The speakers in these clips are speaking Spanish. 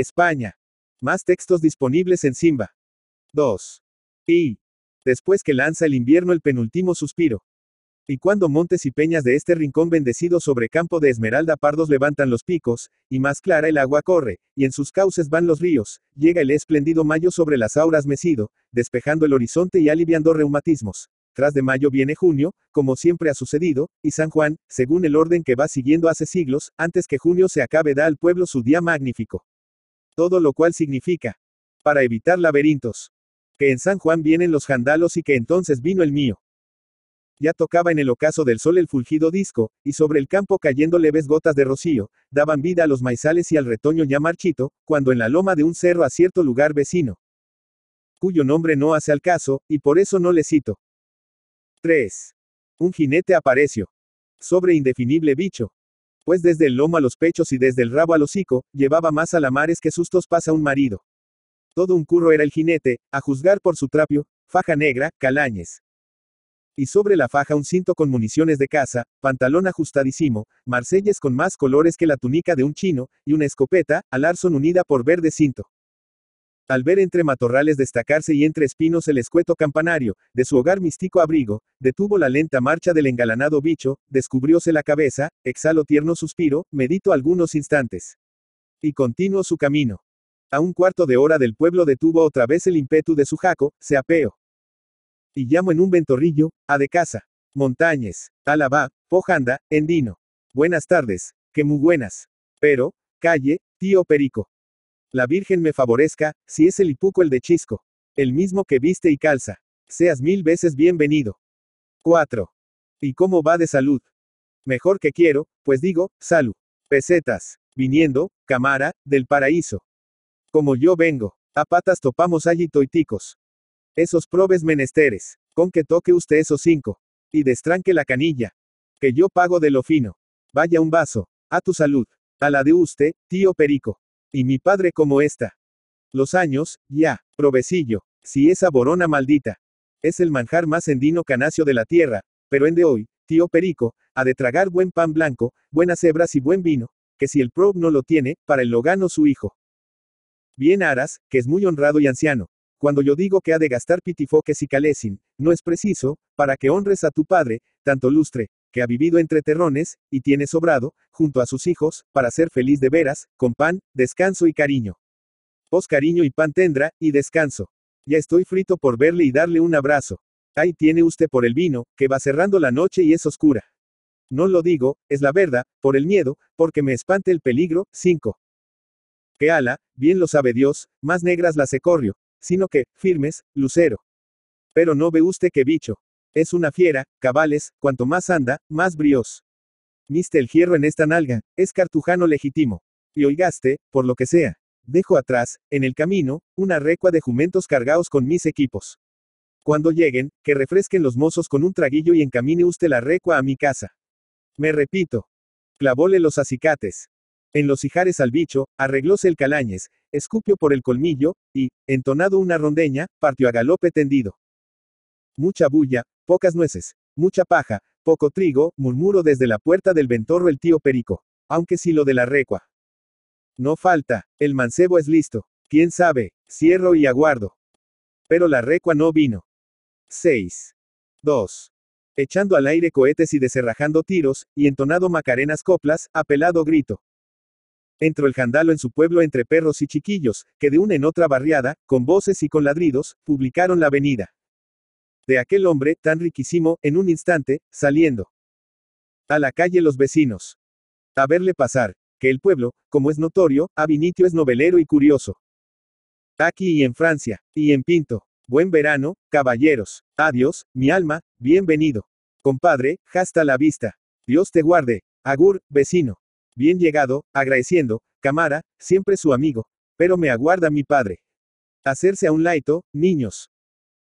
España. Más textos disponibles en Simba. 2. Y. Después que lanza el invierno el penúltimo suspiro. Y cuando montes y peñas de este rincón bendecido sobre campo de esmeralda pardos levantan los picos, y más clara el agua corre, y en sus cauces van los ríos, llega el espléndido mayo sobre las auras mecido, despejando el horizonte y aliviando reumatismos. Tras de mayo viene junio, como siempre ha sucedido, y San Juan, según el orden que va siguiendo hace siglos, antes que junio se acabe da al pueblo su día magnífico todo lo cual significa, para evitar laberintos, que en San Juan vienen los jandalos y que entonces vino el mío. Ya tocaba en el ocaso del sol el fulgido disco, y sobre el campo cayendo leves gotas de rocío, daban vida a los maizales y al retoño ya marchito, cuando en la loma de un cerro a cierto lugar vecino, cuyo nombre no hace al caso, y por eso no le cito. 3. Un jinete apareció. Sobre indefinible bicho, pues desde el lomo a los pechos y desde el rabo al hocico, llevaba más alamares que sustos pasa un marido. Todo un curro era el jinete, a juzgar por su trapio, faja negra, calañes. Y sobre la faja un cinto con municiones de caza, pantalón ajustadísimo, marselles con más colores que la túnica de un chino, y una escopeta, al arson unida por verde cinto. Al ver entre matorrales destacarse y entre espinos el escueto campanario, de su hogar místico abrigo, detuvo la lenta marcha del engalanado bicho, descubrióse la cabeza, exhaló tierno suspiro, medito algunos instantes. Y continuó su camino. A un cuarto de hora del pueblo detuvo otra vez el impetu de su jaco, se apeó. Y llamo en un ventorrillo, a de casa. Montañes, Álava, Pojanda, Endino. Buenas tardes, que muy buenas. Pero, calle, tío Perico. La Virgen me favorezca, si es el hipuco el de Chisco. El mismo que viste y calza. Seas mil veces bienvenido. 4. ¿Y cómo va de salud? Mejor que quiero, pues digo, salud. Pesetas. Viniendo, Camara, del paraíso. Como yo vengo, a patas topamos allí toiticos. Esos probes menesteres, con que toque usted esos cinco. Y destranque la canilla. Que yo pago de lo fino. Vaya un vaso. A tu salud. A la de usted, tío Perico. Y mi padre como esta. Los años, ya, provecillo. Si esa borona maldita. Es el manjar más endino canacio de la tierra, pero en de hoy, tío Perico, ha de tragar buen pan blanco, buenas hebras y buen vino, que si el prob no lo tiene, para el logano su hijo. Bien Aras, que es muy honrado y anciano. Cuando yo digo que ha de gastar pitifoques y calesin, no es preciso, para que honres a tu padre, tanto lustre, que ha vivido entre terrones, y tiene sobrado, junto a sus hijos, para ser feliz de veras, con pan, descanso y cariño. Pos cariño y pan tendrá, y descanso. Ya estoy frito por verle y darle un abrazo. Ahí tiene usted por el vino, que va cerrando la noche y es oscura. No lo digo, es la verdad, por el miedo, porque me espante el peligro. 5. Que ala, bien lo sabe Dios, más negras las secorrio, sino que, firmes, lucero. Pero no ve usted que bicho. Es una fiera, cabales, cuanto más anda, más brios. Miste el hierro en esta nalga, es cartujano legítimo. Y oigaste, por lo que sea. Dejo atrás, en el camino, una recua de jumentos cargados con mis equipos. Cuando lleguen, que refresquen los mozos con un traguillo y encamine usted la recua a mi casa. Me repito. Clavóle los acicates. En los ijares al bicho, arreglóse el calañes, escupió por el colmillo, y, entonado una rondeña, partió a galope tendido. Mucha bulla, pocas nueces, mucha paja, poco trigo, murmuro desde la puerta del ventorro el tío Perico. Aunque sí lo de la recua. No falta, el mancebo es listo. Quién sabe, cierro y aguardo. Pero la recua no vino. 6. 2. Echando al aire cohetes y deserrajando tiros, y entonado macarenas coplas, apelado grito. Entró el jandalo en su pueblo entre perros y chiquillos, que de una en otra barriada, con voces y con ladridos, publicaron la venida de aquel hombre tan riquísimo, en un instante, saliendo a la calle los vecinos. A verle pasar, que el pueblo, como es notorio, a Vinitio es novelero y curioso. Aquí y en Francia, y en Pinto. Buen verano, caballeros. Adiós, mi alma, bienvenido. Compadre, hasta la vista. Dios te guarde. Agur, vecino. Bien llegado, agradeciendo, Camara, siempre su amigo. Pero me aguarda mi padre. Hacerse a un laito, niños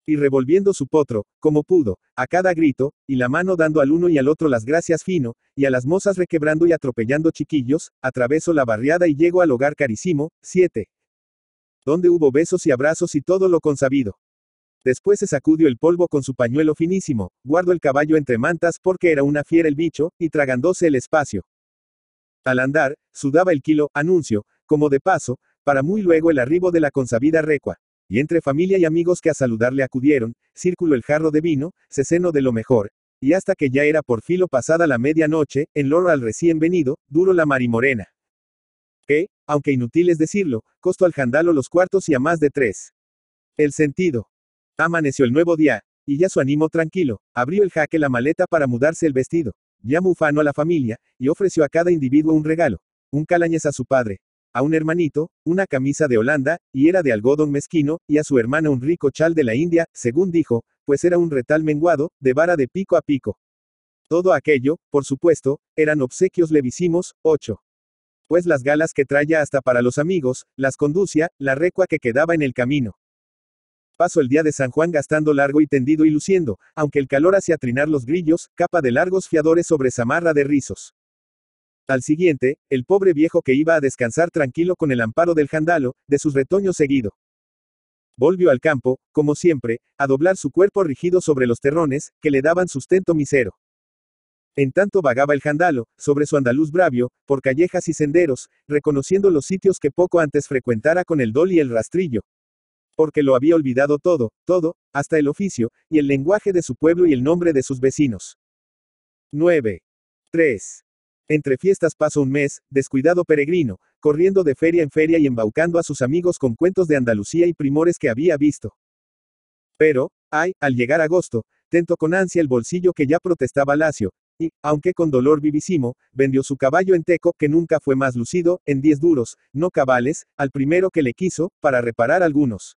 y revolviendo su potro, como pudo, a cada grito, y la mano dando al uno y al otro las gracias fino, y a las mozas requebrando y atropellando chiquillos, atravesó la barriada y llego al hogar carísimo, 7. Donde hubo besos y abrazos y todo lo consabido. Después se sacudió el polvo con su pañuelo finísimo, guardo el caballo entre mantas porque era una fiera el bicho, y tragándose el espacio. Al andar, sudaba el kilo, anuncio, como de paso, para muy luego el arribo de la consabida recua y entre familia y amigos que a saludarle acudieron, círculo el jarro de vino, se cenó de lo mejor, y hasta que ya era por filo pasada la medianoche, en loro al recién venido, duro la marimorena. Que, aunque inútil es decirlo, costó al jandalo los cuartos y a más de tres. El sentido. Amaneció el nuevo día, y ya su ánimo tranquilo, abrió el jaque la maleta para mudarse el vestido, ya ufano a la familia, y ofreció a cada individuo un regalo, un calañez a su padre, a un hermanito, una camisa de Holanda, y era de algodón mezquino, y a su hermana un rico chal de la India, según dijo, pues era un retal menguado, de vara de pico a pico. Todo aquello, por supuesto, eran obsequios levisimos, ocho. Pues las galas que traía hasta para los amigos, las conducía, la recua que quedaba en el camino. Paso el día de San Juan gastando largo y tendido y luciendo, aunque el calor hacía trinar los grillos, capa de largos fiadores sobre zamarra de rizos. Al siguiente, el pobre viejo que iba a descansar tranquilo con el amparo del jandalo, de sus retoños seguido. Volvió al campo, como siempre, a doblar su cuerpo rígido sobre los terrones, que le daban sustento misero. En tanto vagaba el jandalo, sobre su andaluz bravio, por callejas y senderos, reconociendo los sitios que poco antes frecuentara con el dol y el rastrillo. Porque lo había olvidado todo, todo, hasta el oficio, y el lenguaje de su pueblo y el nombre de sus vecinos. 9. 3. Entre fiestas pasó un mes, descuidado peregrino, corriendo de feria en feria y embaucando a sus amigos con cuentos de Andalucía y primores que había visto. Pero, ay, al llegar agosto, tentó con ansia el bolsillo que ya protestaba lacio, y, aunque con dolor vivísimo, vendió su caballo en teco que nunca fue más lucido, en diez duros, no cabales, al primero que le quiso, para reparar algunos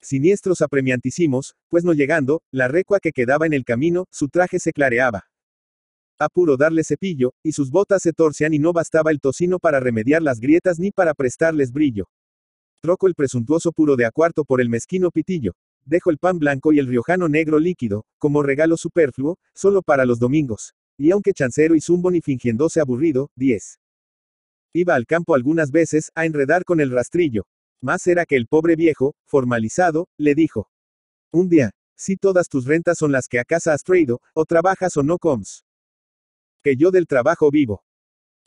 siniestros apremiantísimos, pues no llegando, la recua que quedaba en el camino, su traje se clareaba puro darle cepillo, y sus botas se torcían y no bastaba el tocino para remediar las grietas ni para prestarles brillo. Troco el presuntuoso puro de a cuarto por el mezquino pitillo. Dejo el pan blanco y el riojano negro líquido, como regalo superfluo, solo para los domingos. Y aunque chancero y zumbo ni fingiéndose aburrido, 10. Iba al campo algunas veces, a enredar con el rastrillo. Más era que el pobre viejo, formalizado, le dijo. Un día, si todas tus rentas son las que a casa has traído, o trabajas o no comes que yo del trabajo vivo.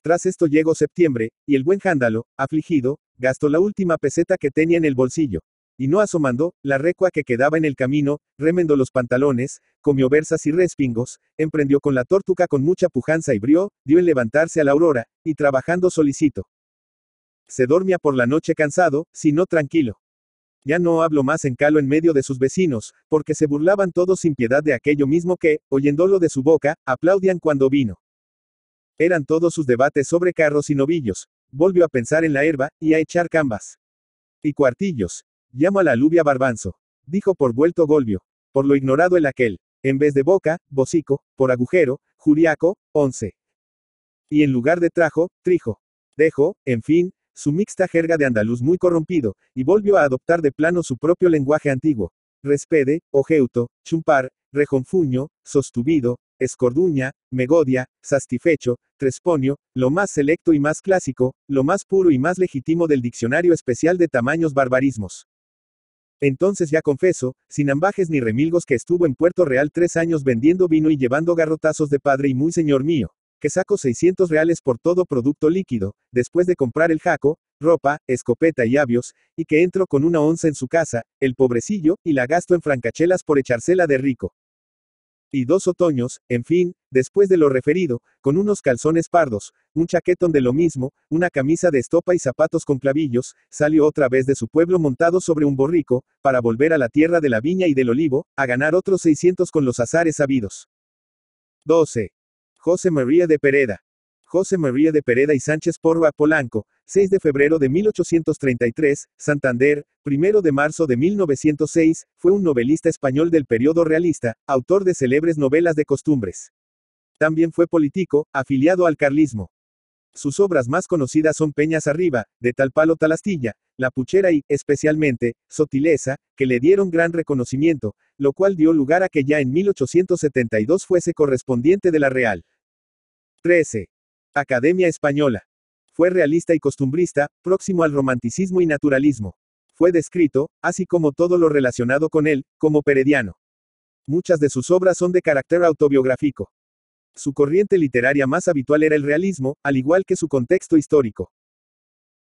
Tras esto llegó septiembre, y el buen Jándalo, afligido, gastó la última peseta que tenía en el bolsillo. Y no asomando, la recua que quedaba en el camino, remendó los pantalones, comió versas y respingos, emprendió con la tórtuca con mucha pujanza y brió, dio en levantarse a la aurora, y trabajando solicito. Se dormía por la noche cansado, sino tranquilo. Ya no hablo más en calo en medio de sus vecinos, porque se burlaban todos sin piedad de aquello mismo que, oyéndolo de su boca, aplaudían cuando vino. Eran todos sus debates sobre carros y novillos. Volvió a pensar en la herba, y a echar cambas. Y cuartillos. Llamo a la alubia Barbanzo. Dijo por vuelto golvio. Por lo ignorado el aquel. En vez de boca, bocico, por agujero, juriaco, once. Y en lugar de trajo, trijo. Dejo, en fin, su mixta jerga de andaluz muy corrompido, y volvió a adoptar de plano su propio lenguaje antiguo. Respede, ojeuto, chumpar, rejonfuño, sostuvido, Escorduña, Megodia, Sastifecho, Tresponio, lo más selecto y más clásico, lo más puro y más legítimo del diccionario especial de tamaños barbarismos. Entonces ya confeso, sin ambajes ni remilgos que estuvo en Puerto Real tres años vendiendo vino y llevando garrotazos de padre y muy señor mío, que saco 600 reales por todo producto líquido, después de comprar el jaco, ropa, escopeta y avios, y que entro con una onza en su casa, el pobrecillo, y la gasto en francachelas por echársela de rico y dos otoños, en fin, después de lo referido, con unos calzones pardos, un chaquetón de lo mismo, una camisa de estopa y zapatos con clavillos, salió otra vez de su pueblo montado sobre un borrico, para volver a la tierra de la viña y del olivo, a ganar otros 600 con los azares sabidos. 12. José María de Pereda. José María de Pereda y Sánchez Porba Polanco, 6 de febrero de 1833, Santander, 1 de marzo de 1906, fue un novelista español del periodo realista, autor de célebres novelas de costumbres. También fue político, afiliado al carlismo. Sus obras más conocidas son Peñas Arriba, De Tal Palo Tal La Puchera y, especialmente, Sotileza, que le dieron gran reconocimiento, lo cual dio lugar a que ya en 1872 fuese correspondiente de la Real. 13. Academia Española. Fue realista y costumbrista, próximo al romanticismo y naturalismo. Fue descrito, así como todo lo relacionado con él, como perediano. Muchas de sus obras son de carácter autobiográfico. Su corriente literaria más habitual era el realismo, al igual que su contexto histórico.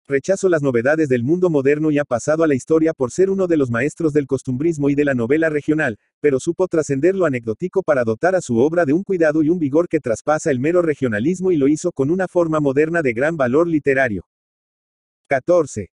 Rechazo las novedades del mundo moderno y ha pasado a la historia por ser uno de los maestros del costumbrismo y de la novela regional, pero supo trascender lo anecdótico para dotar a su obra de un cuidado y un vigor que traspasa el mero regionalismo y lo hizo con una forma moderna de gran valor literario. 14.